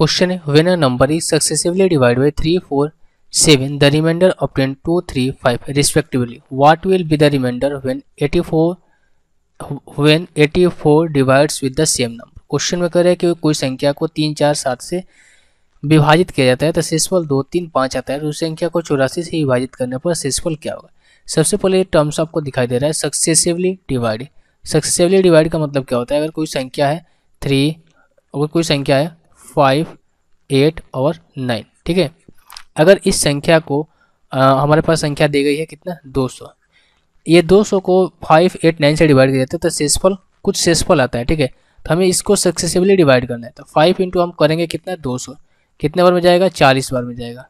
Question When a number is successively three by 3, 4, 7, the two three five respectively what will be the reminder when eighty four when eighty four divides with the same number question में कह रहे हैं कि कोई संख्या को तीन चार सात से विभाजित किया जाता है तो शेषफल दो तीन पाँच आता है तो उस संख्या को चौरासी से विभाजित करने पर शेषफल क्या होगा सबसे पहले ये टर्म्स आपको दिखाई दे रहा है सक्सेसिवली डिवाइड सक्सेसिवली डिवाइड का मतलब क्या होता है अगर कोई संख्या है थ्री अगर कोई संख्या है फाइव एट और नाइन ठीक है अगर इस संख्या को आ, हमारे पास संख्या दी गई है कितना 200 ये 200 को फाइव एट नाइन से डिवाइड किया जाता है तो सेसफल कुछ सेसफल आता है ठीक है तो हमें इसको सक्सेसिवली डिवाइड करना है तो फाइव इंटू हम करेंगे कितना सौ कितने बार में जाएगा चालीस बार में जाएगा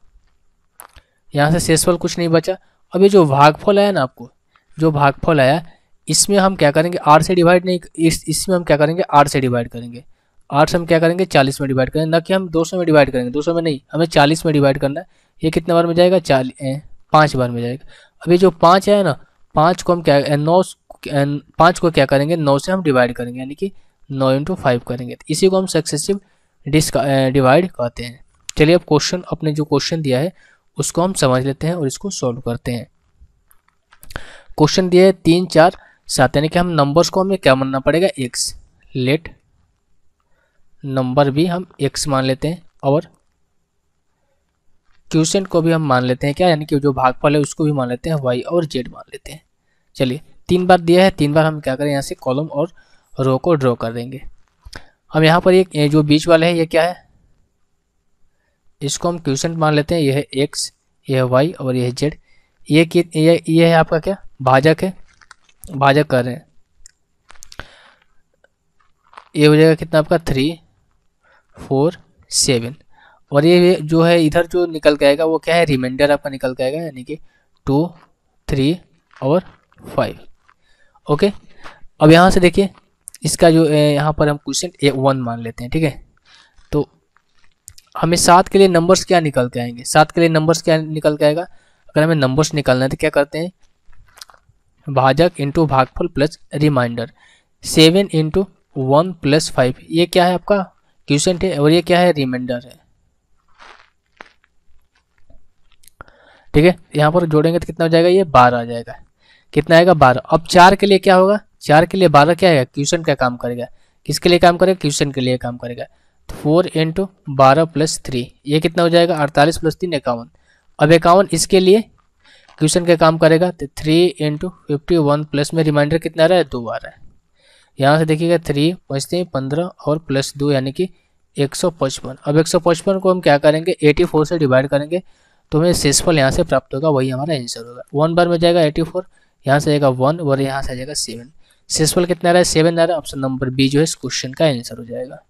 यहाँ से सेसफल कुछ नहीं बचा अब ये जो भागफल आया ना आपको जो भागफल आया इसमें हम क्या करेंगे आर से डिवाइड नहीं इस इसमें हम क्या करेंगे आर से डिवाइड करेंगे आठ से हम क्या करेंगे चालीस में डिवाइड करेंगे ना कि हम दो सौ में डिवाइड करेंगे दो सौ में नहीं हमें चालीस में डिवाइड करना है ये कितने बार में जाएगा चालीस पाँच बार में जाएगा अभी जो पाँच है ना पाँच को हम क्या नौ पाँच को क्या करेंगे नौ से हम डिवाइड करेंगे यानी कि नौ इंटू फाइव करेंगे तो इसी को हम सक्सेसिव डिस डिवाइड कहते हैं चलिए अब क्वेश्चन अपने जो क्वेश्चन दिया है उसको हम समझ लेते हैं और इसको सॉल्व करते हैं क्वेश्चन दिया है तीन चार सात यानी कि हम नंबर्स को हमें क्या मानना पड़ेगा एक्स लेट नंबर भी हम एक्स मान लेते हैं और क्यूसेंट को भी हम मान लेते हैं क्या यानी कि जो भागफल है उसको भी मान लेते हैं वाई और जेड मान लेते हैं चलिए तीन बार दिया है तीन बार हम क्या करें यहाँ से कॉलम और रो को ड्रॉ कर देंगे हम यहाँ पर ये जो बीच वाले हैं ये क्या है इसको हम क्यूसेंट मान लेते हैं यह है एक्स यह वाई और यह जेड ये ये ये है आपका क्या भाजक है भाजक कर रहे हैं ये हो जाएगा कितना आपका थ्री फोर सेवन और ये जो है इधर जो निकल के आएगा वो क्या है रिमाइंडर आपका निकल के आएगा यानी कि टू थ्री और फाइव ओके अब यहाँ से देखिए इसका जो यहाँ पर हम क्वेश्चन ए वन मान लेते हैं ठीक है तो हमें सात के लिए नंबर्स क्या निकल के आएंगे सात के लिए नंबर्स क्या निकल के आएगा अगर हमें नंबर्स निकालना है तो क्या करते हैं भाजक इंटू भागफल plus reminder seven into one plus five ये क्या है आपका क्यूसेंट है और ये क्या है रिमाइंडर है ठीक है यहाँ पर जोड़ेंगे तो कितना हो जाएगा ये बारह आ जाएगा कितना आएगा बारह अब चार के लिए क्या होगा चार के लिए बारह क्या आएगा क्यूसेंट का काम करेगा किसके लिए काम करेगा क्यूसेंट के लिए काम करेगा तो फोर इंटू बारह प्लस थ्री ये कितना हो जाएगा अड़तालीस प्लस तीन इक्यावन अब इक्यावन इसके लिए क्यूसेंट का काम करेगा तो three into fifty one plus में रिमाइंडर कितना आ रहा है दो आ रहा है यहाँ से देखिएगा थ्री पहुँचते पंद्रह और प्लस दो यानी कि एक सौ पचपन अब एक सौ पचपन को हम क्या करेंगे एटी फोर से डिवाइड करेंगे तो हमें शेषफल यहाँ से प्राप्त होगा वही हमारा आंसर होगा वन बार में जाएगा एटी फोर यहाँ से आएगा वन और यहाँ से आ जाएगा सेवन शेषफल कितना रहा है सेवन आ रहा है ऑप्शन नंबर बी जो है इस क्वेश्चन का आंसर हो जाएगा